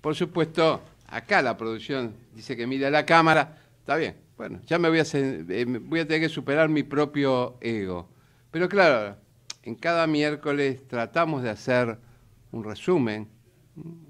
Por supuesto, acá la producción dice que mira la cámara. Está bien, bueno, ya me voy a, eh, voy a tener que superar mi propio ego. Pero claro, en cada miércoles tratamos de hacer un resumen,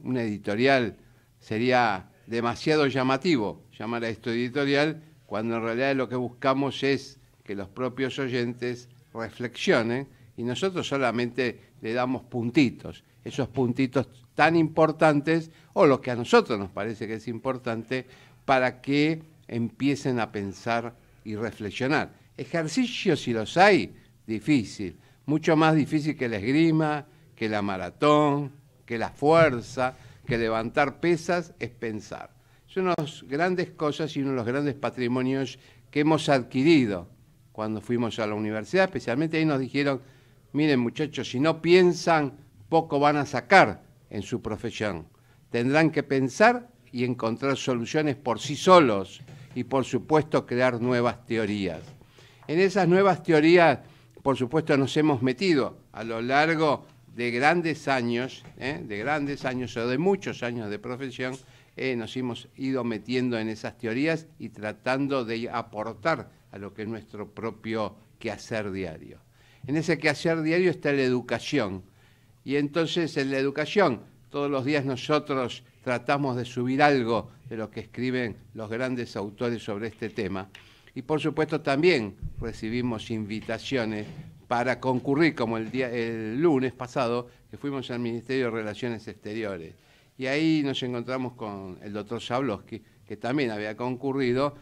un editorial. Sería demasiado llamativo llamar a esto editorial cuando en realidad lo que buscamos es que los propios oyentes reflexionen y nosotros solamente le damos puntitos. Esos puntitos tan importantes o lo que a nosotros nos parece que es importante para que empiecen a pensar y reflexionar. Ejercicios, si los hay, difícil, mucho más difícil que la esgrima, que la maratón, que la fuerza, que levantar pesas, es pensar. Son unas grandes cosas y uno de los grandes patrimonios que hemos adquirido cuando fuimos a la universidad, especialmente ahí nos dijeron, miren muchachos, si no piensan, poco van a sacar en su profesión. Tendrán que pensar y encontrar soluciones por sí solos y por supuesto crear nuevas teorías. En esas nuevas teorías, por supuesto, nos hemos metido a lo largo de grandes años, ¿eh? de grandes años o de muchos años de profesión, eh, nos hemos ido metiendo en esas teorías y tratando de aportar a lo que es nuestro propio quehacer diario. En ese quehacer diario está la educación, y entonces en la educación, todos los días nosotros tratamos de subir algo de lo que escriben los grandes autores sobre este tema. Y por supuesto también recibimos invitaciones para concurrir, como el, día, el lunes pasado, que fuimos al Ministerio de Relaciones Exteriores. Y ahí nos encontramos con el doctor Sabloski, que también había concurrido,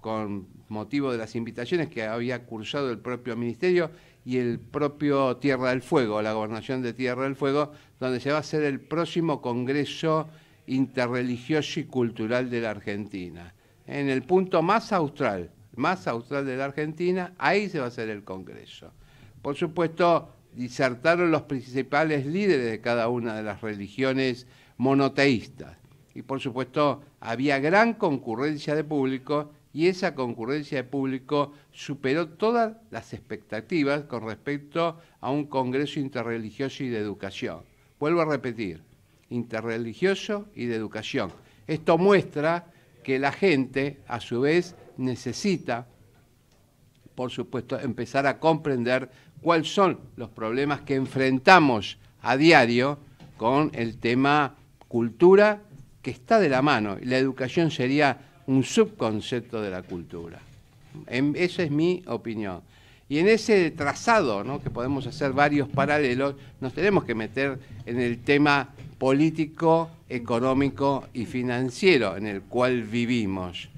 con motivo de las invitaciones que había cursado el propio Ministerio y el propio Tierra del Fuego, la gobernación de Tierra del Fuego, donde se va a hacer el próximo Congreso Interreligioso y Cultural de la Argentina. En el punto más austral, más austral de la Argentina, ahí se va a hacer el Congreso. Por supuesto, disertaron los principales líderes de cada una de las religiones monoteístas. Y por supuesto, había gran concurrencia de público y esa concurrencia de público superó todas las expectativas con respecto a un Congreso interreligioso y de educación. Vuelvo a repetir, interreligioso y de educación. Esto muestra que la gente, a su vez, necesita, por supuesto, empezar a comprender cuáles son los problemas que enfrentamos a diario con el tema cultura que está de la mano. La educación sería un subconcepto de la cultura. En, esa es mi opinión. Y en ese trazado, que podemos hacer varios paralelos, nos tenemos que meter en el tema político, económico y financiero en el cual vivimos.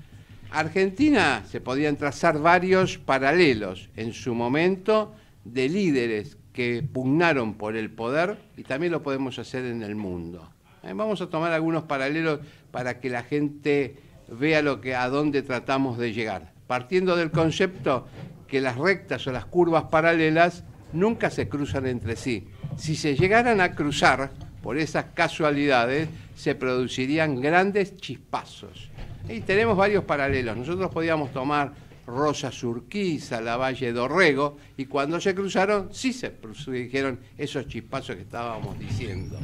Argentina se podían trazar varios paralelos en su momento de líderes que pugnaron por el poder y también lo podemos hacer en el mundo. Eh, vamos a tomar algunos paralelos para que la gente vea lo que, a dónde tratamos de llegar. Partiendo del concepto que las rectas o las curvas paralelas nunca se cruzan entre sí. Si se llegaran a cruzar por esas casualidades, se producirían grandes chispazos. Y tenemos varios paralelos. Nosotros podíamos tomar Rosa Surquiza, la Valle Dorrego, y cuando se cruzaron, sí se produjeron esos chispazos que estábamos diciendo.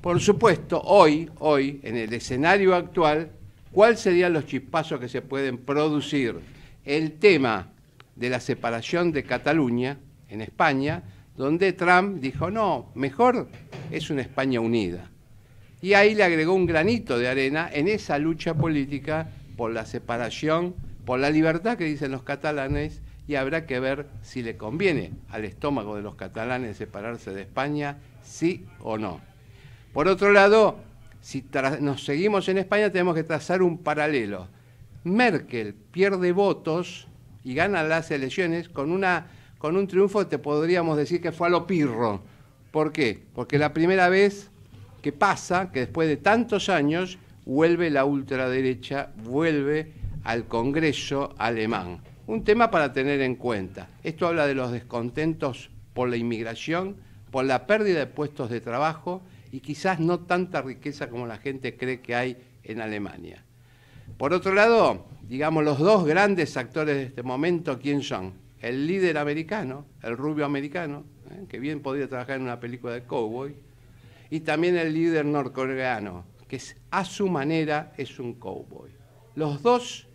Por supuesto, hoy, hoy, en el escenario actual, ¿Cuáles serían los chispazos que se pueden producir? El tema de la separación de Cataluña en España, donde Trump dijo, no, mejor es una España unida. Y ahí le agregó un granito de arena en esa lucha política por la separación, por la libertad que dicen los catalanes, y habrá que ver si le conviene al estómago de los catalanes separarse de España, sí o no. Por otro lado, si nos seguimos en España, tenemos que trazar un paralelo. Merkel pierde votos y gana las elecciones con, una, con un triunfo, te podríamos decir que fue a lo pirro. ¿Por qué? Porque la primera vez que pasa, que después de tantos años, vuelve la ultraderecha, vuelve al Congreso alemán. Un tema para tener en cuenta. Esto habla de los descontentos por la inmigración, por la pérdida de puestos de trabajo y quizás no tanta riqueza como la gente cree que hay en Alemania. Por otro lado, digamos, los dos grandes actores de este momento, ¿quién son? El líder americano, el rubio americano, ¿eh? que bien podría trabajar en una película de cowboy, y también el líder norcoreano, que a su manera es un cowboy. Los dos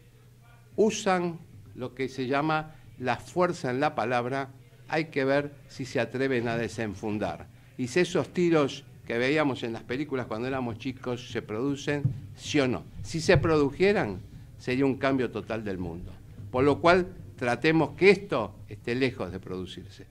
usan lo que se llama la fuerza en la palabra, hay que ver si se atreven a desenfundar. Y si esos tiros que veíamos en las películas cuando éramos chicos se producen, sí o no. Si se produjeran, sería un cambio total del mundo. Por lo cual, tratemos que esto esté lejos de producirse.